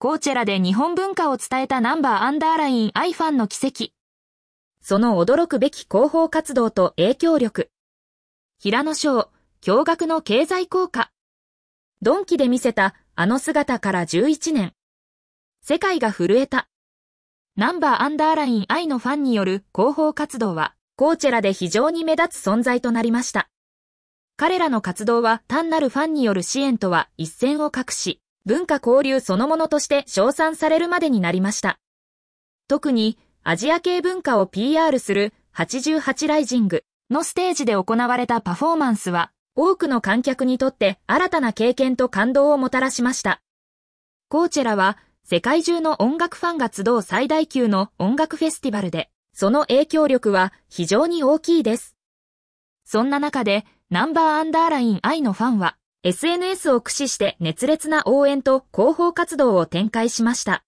コーチェラで日本文化を伝えたナンバーアンダーラインアイファンの奇跡。その驚くべき広報活動と影響力。平野賞、驚愕の経済効果。ドンキで見せたあの姿から11年。世界が震えた。ナンバーアンダーラインアイのファンによる広報活動は、コーチェラで非常に目立つ存在となりました。彼らの活動は単なるファンによる支援とは一線を画し、文化交流そのものとして称賛されるまでになりました。特にアジア系文化を PR する88ライジングのステージで行われたパフォーマンスは多くの観客にとって新たな経験と感動をもたらしました。コーチェラは世界中の音楽ファンが集う最大級の音楽フェスティバルで、その影響力は非常に大きいです。そんな中でナンバーアンダーライン愛のファンは SNS を駆使して熱烈な応援と広報活動を展開しました。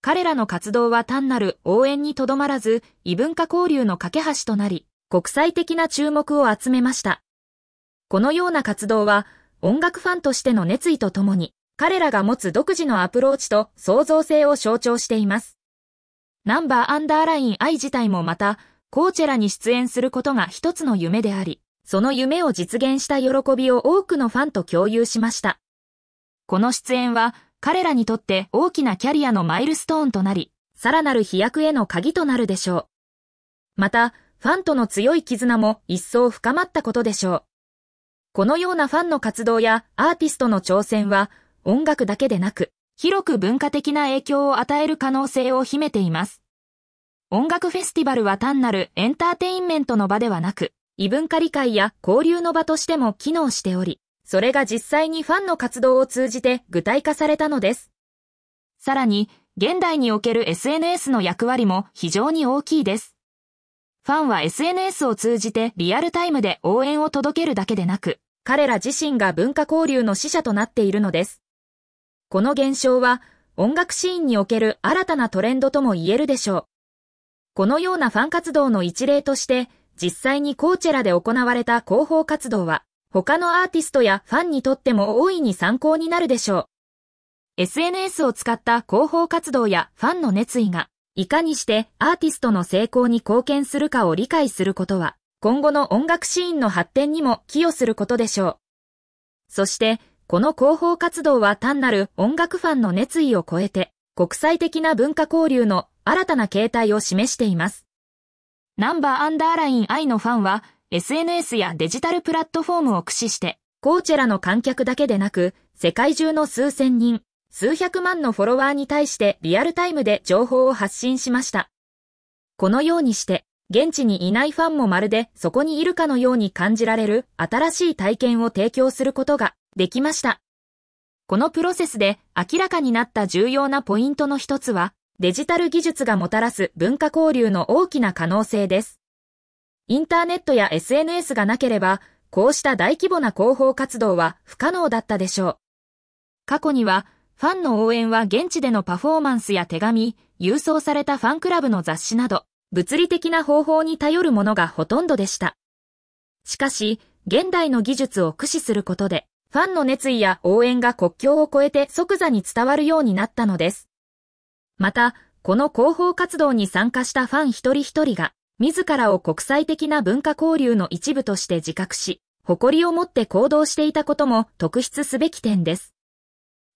彼らの活動は単なる応援にとどまらず、異文化交流の架け橋となり、国際的な注目を集めました。このような活動は、音楽ファンとしての熱意とともに、彼らが持つ独自のアプローチと創造性を象徴しています。ナンバーアンダーライン I 自体もまた、コーチェラに出演することが一つの夢であり、その夢を実現した喜びを多くのファンと共有しました。この出演は彼らにとって大きなキャリアのマイルストーンとなり、さらなる飛躍への鍵となるでしょう。また、ファンとの強い絆も一層深まったことでしょう。このようなファンの活動やアーティストの挑戦は音楽だけでなく、広く文化的な影響を与える可能性を秘めています。音楽フェスティバルは単なるエンターテインメントの場ではなく、異文化理解や交流の場としても機能しており、それが実際にファンの活動を通じて具体化されたのです。さらに、現代における SNS の役割も非常に大きいです。ファンは SNS を通じてリアルタイムで応援を届けるだけでなく、彼ら自身が文化交流の使者となっているのです。この現象は音楽シーンにおける新たなトレンドとも言えるでしょう。このようなファン活動の一例として、実際にコーチェラで行われた広報活動は、他のアーティストやファンにとっても大いに参考になるでしょう。SNS を使った広報活動やファンの熱意が、いかにしてアーティストの成功に貢献するかを理解することは、今後の音楽シーンの発展にも寄与することでしょう。そして、この広報活動は単なる音楽ファンの熱意を超えて、国際的な文化交流の新たな形態を示しています。ナンバーアンダーライン I のファンは、SNS やデジタルプラットフォームを駆使して、コーチェラの観客だけでなく、世界中の数千人、数百万のフォロワーに対してリアルタイムで情報を発信しました。このようにして、現地にいないファンもまるでそこにいるかのように感じられる新しい体験を提供することができました。このプロセスで明らかになった重要なポイントの一つは、デジタル技術がもたらす文化交流の大きな可能性です。インターネットや SNS がなければ、こうした大規模な広報活動は不可能だったでしょう。過去には、ファンの応援は現地でのパフォーマンスや手紙、郵送されたファンクラブの雑誌など、物理的な方法に頼るものがほとんどでした。しかし、現代の技術を駆使することで、ファンの熱意や応援が国境を越えて即座に伝わるようになったのです。また、この広報活動に参加したファン一人一人が、自らを国際的な文化交流の一部として自覚し、誇りを持って行動していたことも特筆すべき点です。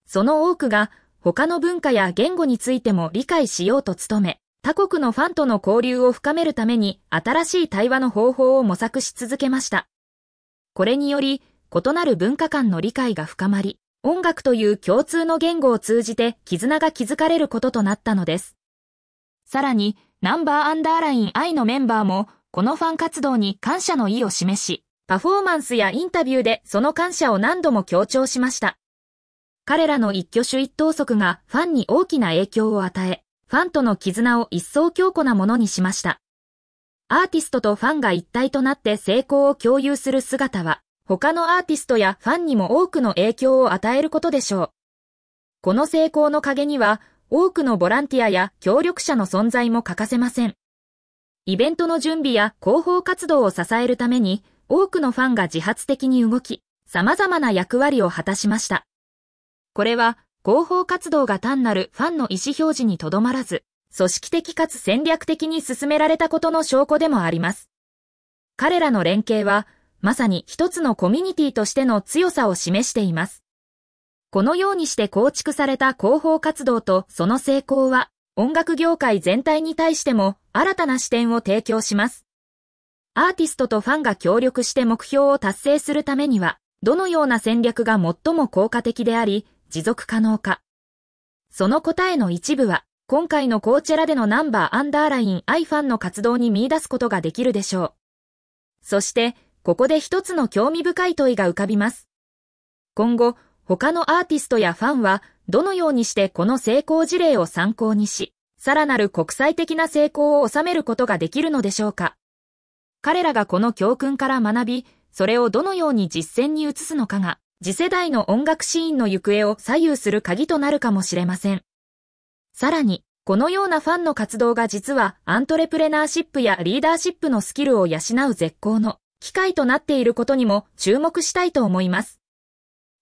その多くが、他の文化や言語についても理解しようと努め、他国のファンとの交流を深めるために新しい対話の方法を模索し続けました。これにより、異なる文化間の理解が深まり、音楽という共通の言語を通じて絆が築かれることとなったのです。さらに、ナンバーアンダーライン I のメンバーも、このファン活動に感謝の意を示し、パフォーマンスやインタビューでその感謝を何度も強調しました。彼らの一挙手一投足がファンに大きな影響を与え、ファンとの絆を一層強固なものにしました。アーティストとファンが一体となって成功を共有する姿は、他のアーティストやファンにも多くの影響を与えることでしょう。この成功の陰には、多くのボランティアや協力者の存在も欠かせません。イベントの準備や広報活動を支えるために、多くのファンが自発的に動き、様々な役割を果たしました。これは、広報活動が単なるファンの意思表示にとどまらず、組織的かつ戦略的に進められたことの証拠でもあります。彼らの連携は、まさに一つのコミュニティとしての強さを示しています。このようにして構築された広報活動とその成功は、音楽業界全体に対しても新たな視点を提供します。アーティストとファンが協力して目標を達成するためには、どのような戦略が最も効果的であり、持続可能か。その答えの一部は、今回のコーチェラでのナンバーアンダーライン i ファンの活動に見出すことができるでしょう。そして、ここで一つの興味深い問いが浮かびます。今後、他のアーティストやファンは、どのようにしてこの成功事例を参考にし、さらなる国際的な成功を収めることができるのでしょうか彼らがこの教訓から学び、それをどのように実践に移すのかが、次世代の音楽シーンの行方を左右する鍵となるかもしれません。さらに、このようなファンの活動が実はアントレプレナーシップやリーダーシップのスキルを養う絶好の機会となっていることにも注目したいと思います。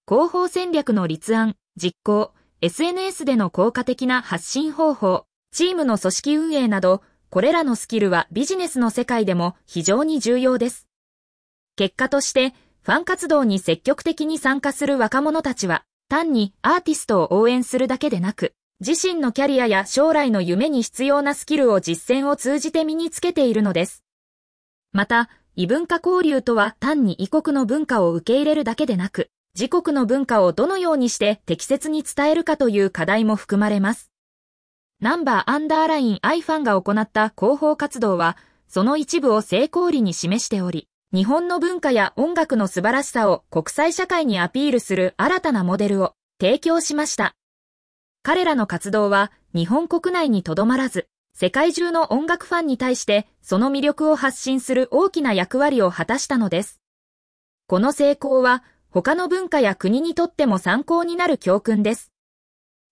広報戦略の立案、実行、SNS での効果的な発信方法、チームの組織運営など、これらのスキルはビジネスの世界でも非常に重要です。結果として、ファン活動に積極的に参加する若者たちは、単にアーティストを応援するだけでなく、自身のキャリアや将来の夢に必要なスキルを実践を通じて身につけているのです。また、異文化交流とは単に異国の文化を受け入れるだけでなく、自国の文化をどのようにして適切に伝えるかという課題も含まれます。ナンバーアンダーライン i ファンが行った広報活動は、その一部を成功裏に示しており、日本の文化や音楽の素晴らしさを国際社会にアピールする新たなモデルを提供しました。彼らの活動は日本国内にとどまらず、世界中の音楽ファンに対してその魅力を発信する大きな役割を果たしたのです。この成功は他の文化や国にとっても参考になる教訓です。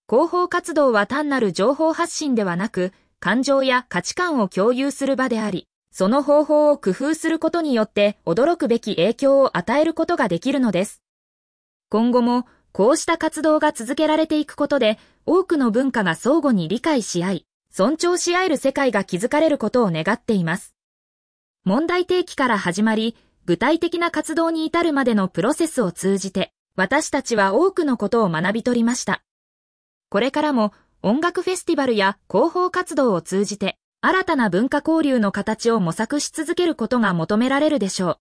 広報活動は単なる情報発信ではなく、感情や価値観を共有する場であり、その方法を工夫することによって驚くべき影響を与えることができるのです。今後もこうした活動が続けられていくことで、多くの文化が相互に理解し合い、尊重し合える世界が築かれることを願っています。問題提起から始まり、具体的な活動に至るまでのプロセスを通じて、私たちは多くのことを学び取りました。これからも音楽フェスティバルや広報活動を通じて、新たな文化交流の形を模索し続けることが求められるでしょう。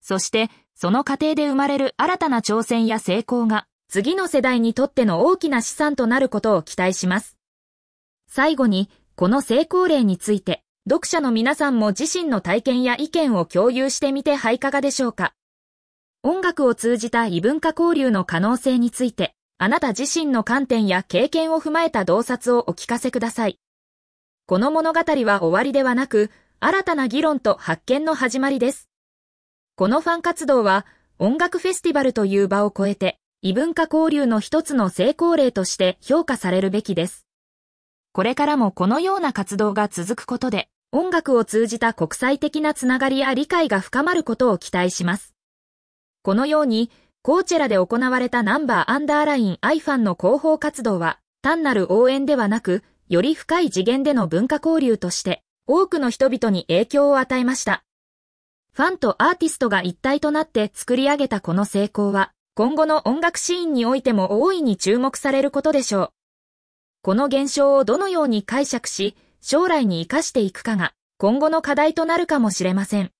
そして、その過程で生まれる新たな挑戦や成功が、次の世代にとっての大きな資産となることを期待します。最後に、この成功例について、読者の皆さんも自身の体験や意見を共有してみてはいかがでしょうか。音楽を通じた異文化交流の可能性について、あなた自身の観点や経験を踏まえた洞察をお聞かせください。この物語は終わりではなく、新たな議論と発見の始まりです。このファン活動は、音楽フェスティバルという場を超えて、異文化交流の一つの成功例として評価されるべきです。これからもこのような活動が続くことで、音楽を通じた国際的なつながりや理解が深まることを期待します。このように、コーチェラで行われたナンバーアンダーライン i ファンの広報活動は、単なる応援ではなく、より深い次元での文化交流として、多くの人々に影響を与えました。ファンとアーティストが一体となって作り上げたこの成功は、今後の音楽シーンにおいても大いに注目されることでしょう。この現象をどのように解釈し、将来に活かしていくかが今後の課題となるかもしれません。